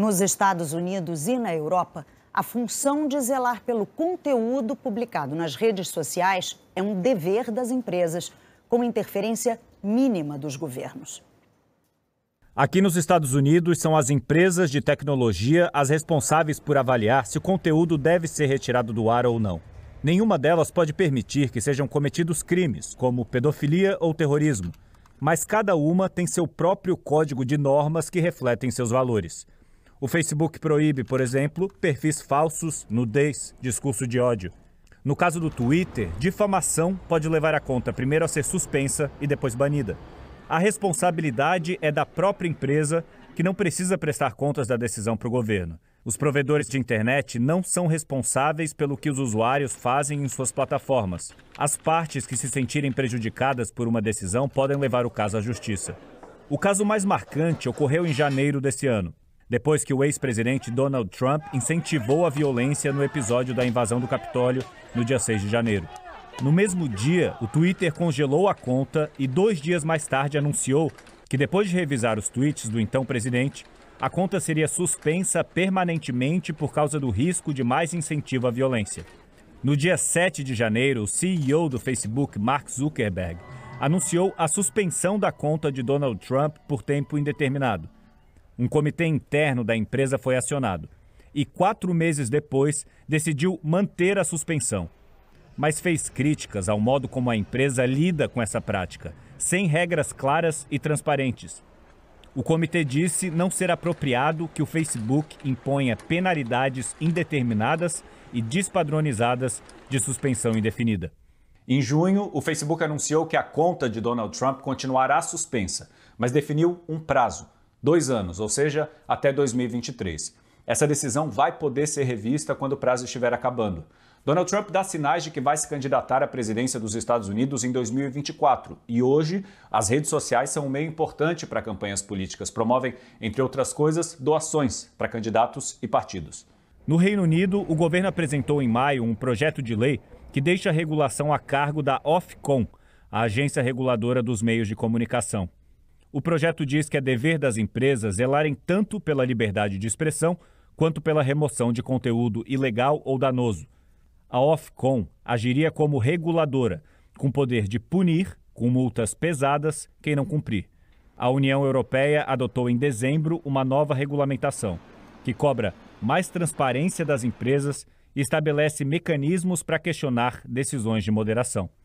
Nos Estados Unidos e na Europa, a função de zelar pelo conteúdo publicado nas redes sociais é um dever das empresas, com interferência mínima dos governos. Aqui nos Estados Unidos, são as empresas de tecnologia as responsáveis por avaliar se o conteúdo deve ser retirado do ar ou não. Nenhuma delas pode permitir que sejam cometidos crimes, como pedofilia ou terrorismo, mas cada uma tem seu próprio código de normas que refletem seus valores. O Facebook proíbe, por exemplo, perfis falsos, nudez, discurso de ódio. No caso do Twitter, difamação pode levar a conta primeiro a ser suspensa e depois banida. A responsabilidade é da própria empresa, que não precisa prestar contas da decisão para o governo. Os provedores de internet não são responsáveis pelo que os usuários fazem em suas plataformas. As partes que se sentirem prejudicadas por uma decisão podem levar o caso à justiça. O caso mais marcante ocorreu em janeiro desse ano depois que o ex-presidente Donald Trump incentivou a violência no episódio da invasão do Capitólio no dia 6 de janeiro. No mesmo dia, o Twitter congelou a conta e dois dias mais tarde anunciou que, depois de revisar os tweets do então presidente, a conta seria suspensa permanentemente por causa do risco de mais incentivo à violência. No dia 7 de janeiro, o CEO do Facebook, Mark Zuckerberg, anunciou a suspensão da conta de Donald Trump por tempo indeterminado um comitê interno da empresa foi acionado e, quatro meses depois, decidiu manter a suspensão. Mas fez críticas ao modo como a empresa lida com essa prática, sem regras claras e transparentes. O comitê disse não ser apropriado que o Facebook imponha penalidades indeterminadas e despadronizadas de suspensão indefinida. Em junho, o Facebook anunciou que a conta de Donald Trump continuará suspensa, mas definiu um prazo dois anos, ou seja, até 2023. Essa decisão vai poder ser revista quando o prazo estiver acabando. Donald Trump dá sinais de que vai se candidatar à presidência dos Estados Unidos em 2024 e hoje as redes sociais são um meio importante para campanhas políticas. Promovem, entre outras coisas, doações para candidatos e partidos. No Reino Unido, o governo apresentou em maio um projeto de lei que deixa a regulação a cargo da Ofcom, a agência reguladora dos meios de comunicação. O projeto diz que é dever das empresas zelarem tanto pela liberdade de expressão quanto pela remoção de conteúdo ilegal ou danoso. A Ofcom agiria como reguladora, com poder de punir, com multas pesadas, quem não cumprir. A União Europeia adotou em dezembro uma nova regulamentação, que cobra mais transparência das empresas e estabelece mecanismos para questionar decisões de moderação.